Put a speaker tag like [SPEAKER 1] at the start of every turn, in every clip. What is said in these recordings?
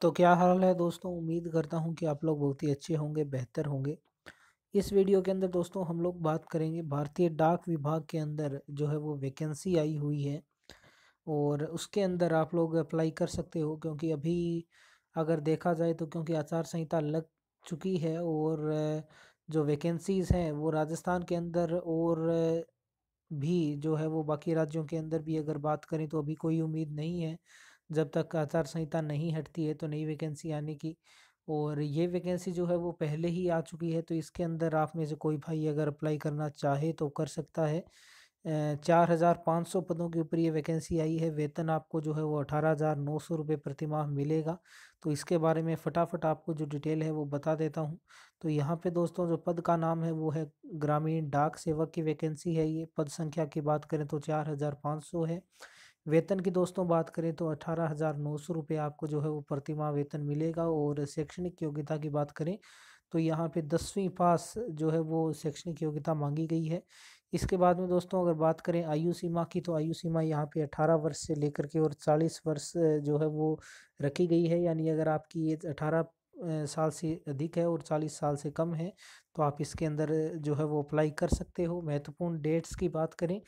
[SPEAKER 1] तो क्या हाल है दोस्तों उम्मीद करता हूँ कि आप लोग बहुत ही अच्छे होंगे बेहतर होंगे इस वीडियो के अंदर दोस्तों हम लोग बात करेंगे भारतीय डाक विभाग के अंदर जो है वो वैकेंसी आई हुई है और उसके अंदर आप लोग अप्लाई कर सकते हो क्योंकि अभी अगर देखा जाए तो क्योंकि आचार संहिता लग चुकी है और जो वैकेंसीज़ हैं वो राजस्थान के अंदर और भी जो है वो बाकी राज्यों के अंदर भी अगर बात करें तो अभी कोई उम्मीद नहीं है जब तक आचार संहिता नहीं हटती है तो नई वैकेंसी आने की और ये वैकेंसी जो है वो पहले ही आ चुकी है तो इसके अंदर आप में से कोई भाई अगर अप्लाई करना चाहे तो कर सकता है चार हज़ार पाँच सौ पदों के ऊपर ये वैकेंसी आई है वेतन आपको जो है वो अठारह हज़ार नौ सौ रुपये प्रति माह मिलेगा तो इसके बारे में फटाफट आपको जो डिटेल है वो बता देता हूँ तो यहाँ पे दोस्तों जो पद का नाम है वो है ग्रामीण डाक सेवक की वैकेंसी है ये पद संख्या की बात करें तो चार हज़ार पाँच सौ है वेतन की दोस्तों बात करें तो अठारह हज़ार नौ सौ रुपये आपको जो है वो प्रतिमाह वेतन मिलेगा और शैक्षणिक योग्यता की बात करें तो यहाँ पे दसवीं पास जो है वो शैक्षणिक योग्यता मांगी गई है इसके बाद में दोस्तों अगर बात करें आयु सीमा की तो आयु सीमा यहाँ पे 18 वर्ष से लेकर के और 40 वर्ष जो है वो रखी गई है यानी अगर आपकी एज 18 साल से अधिक है और 40 साल से कम है तो आप इसके अंदर जो है वो अप्लाई कर सकते हो महत्वपूर्ण डेट्स की बात करें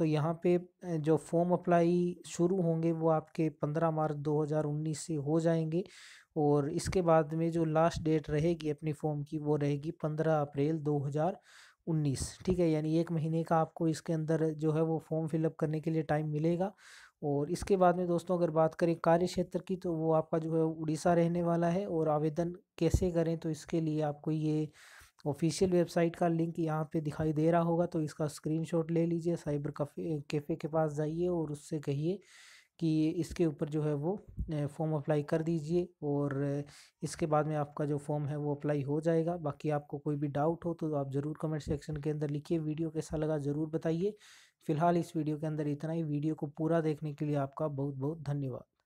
[SPEAKER 1] तो यहाँ पे जो फॉर्म अप्लाई शुरू होंगे वो आपके 15 मार्च 2019 से हो जाएंगे और इसके बाद में जो लास्ट डेट रहेगी अपनी फॉर्म की वो रहेगी 15 अप्रैल 2019 ठीक है यानी एक महीने का आपको इसके अंदर जो है वो फॉर्म फिलअप करने के लिए टाइम मिलेगा और इसके बाद में दोस्तों अगर बात करें कार्य क्षेत्र की तो वो आपका जो है उड़ीसा रहने वाला है और आवेदन कैसे करें तो इसके लिए आपको ये ऑफिशियल वेबसाइट का लिंक यहाँ पे दिखाई दे रहा होगा तो इसका स्क्रीनशॉट ले लीजिए साइबर कफ़े कैफ़े के पास जाइए और उससे कहिए कि इसके ऊपर जो है वो फॉर्म अप्लाई कर दीजिए और इसके बाद में आपका जो फॉर्म है वो अप्लाई हो जाएगा बाकी आपको कोई भी डाउट हो तो आप ज़रूर कमेंट सेक्शन के अंदर लिखिए वीडियो कैसा लगा ज़रूर बताइए फ़िलहाल इस वीडियो के अंदर इतना ही वीडियो को पूरा देखने के लिए आपका बहुत बहुत धन्यवाद